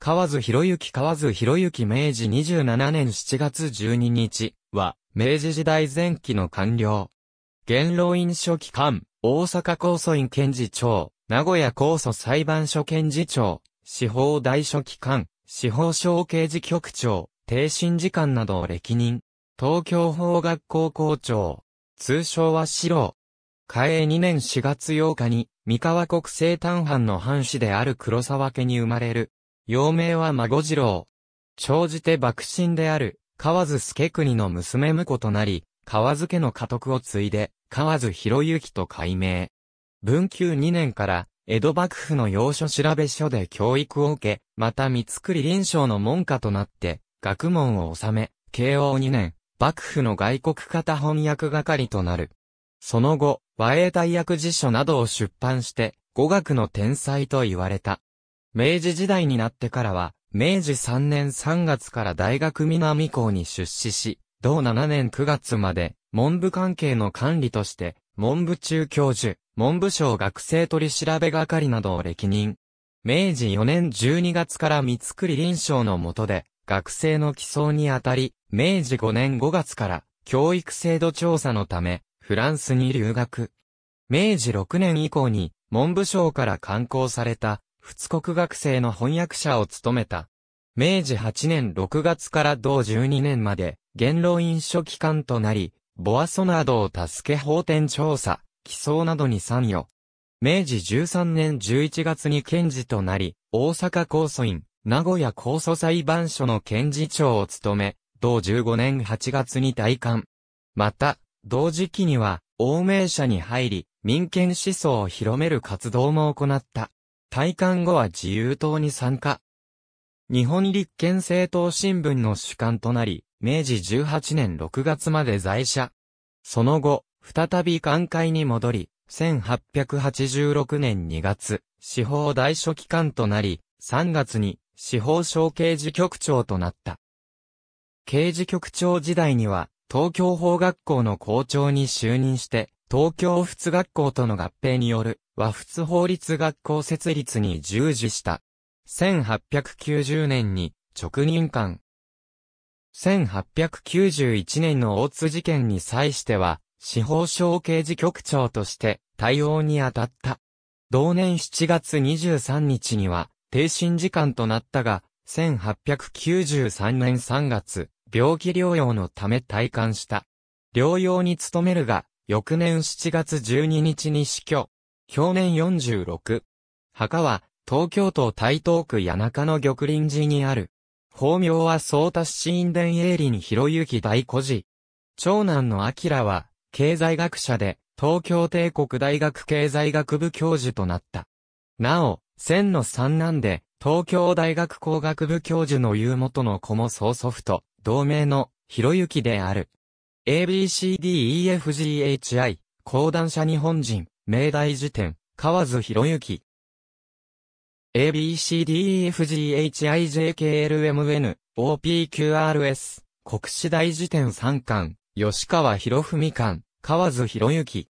河津博之河津博之明治27年7月12日は、明治時代前期の官僚。元老院書記官、大阪公訴院検事長、名古屋公訴裁判所検事長、司法大書記官、司法省刑事局長、定審時間などを歴任。東京法学校校長。通称は四郎。嘉永2年4月8日に、三河国政単藩の藩士である黒沢家に生まれる。幼名は孫次郎。長じて幕臣である、河津助国の娘婿となり、河津家の家督を継いで、河津博之と改名。文久2年から、江戸幕府の要所調べ所で教育を受け、また三作栗臨床の門下となって、学問を収め、慶応2年、幕府の外国型翻訳係となる。その後、和英大役辞書などを出版して、語学の天才と言われた。明治時代になってからは、明治3年3月から大学南校に出資し、同7年9月まで、文部関係の管理として、文部中教授、文部省学生取調べ係などを歴任。明治4年12月から三つり臨床の下で、学生の寄贈にあたり、明治5年5月から、教育制度調査のため、フランスに留学。明治6年以降に、文部省から刊行された、仏国学生の翻訳者を務めた。明治8年6月から同12年まで、元老院書記官となり、ボアソなどを助け法典調査、起草などに参与。明治13年11月に検事となり、大阪公訴院、名古屋公訴裁判所の検事長を務め、同15年8月に退官。また、同時期には、欧米社に入り、民権思想を広める活動も行った。退官後は自由党に参加。日本立憲政党新聞の主幹となり、明治18年6月まで在社。その後、再び官会に戻り、1886年2月、司法大書記官となり、3月に司法省刑事局長となった。刑事局長時代には、東京法学校の校長に就任して、東京仏学校との合併による和仏法律学校設立に従事した。1890年に直任官。1891年の大津事件に際しては、司法省刑事局長として対応に当たった。同年7月23日には、停診時間となったが、1893年3月、病気療養のため退官した。療養に努めるが、翌年7月12日に死去。享年46。墓は、東京都台東区谷中の玉林寺にある。法名は総達神殿栄林広行大孤事。長男の明は、経済学者で、東京帝国大学経済学部教授となった。なお、千の三男で、東京大学工学部教授の言う元の子も曽祖父と、同名の、広行である。ABCDEFGHI、講談社日本人、明大辞典、河津博之。ABCDEFGHIJKLMN、OPQRS、国史大辞典3巻、吉川博文館、河津博之。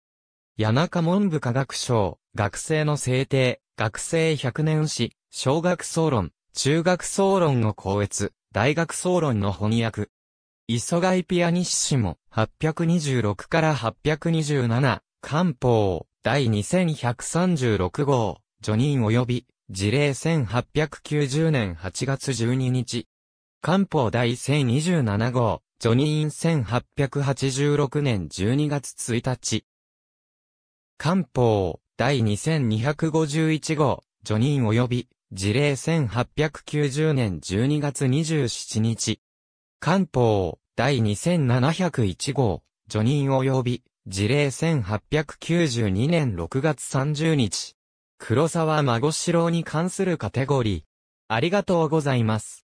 谷中文部科学省、学生の制定、学生100年史、小学総論、中学総論の校閲、大学総論の翻訳。磯貝ピアニッシモ、826から827、漢方、第2136号、ジョニー及び、事例1890年8月12日。漢方第1027号、ジョニー1886年12月1日。漢方、第2251号、ジョニー及び、事例1890年12月27日。漢方、第2701号、除任及び、事例1892年6月30日。黒沢孫四郎に関するカテゴリー。ありがとうございます。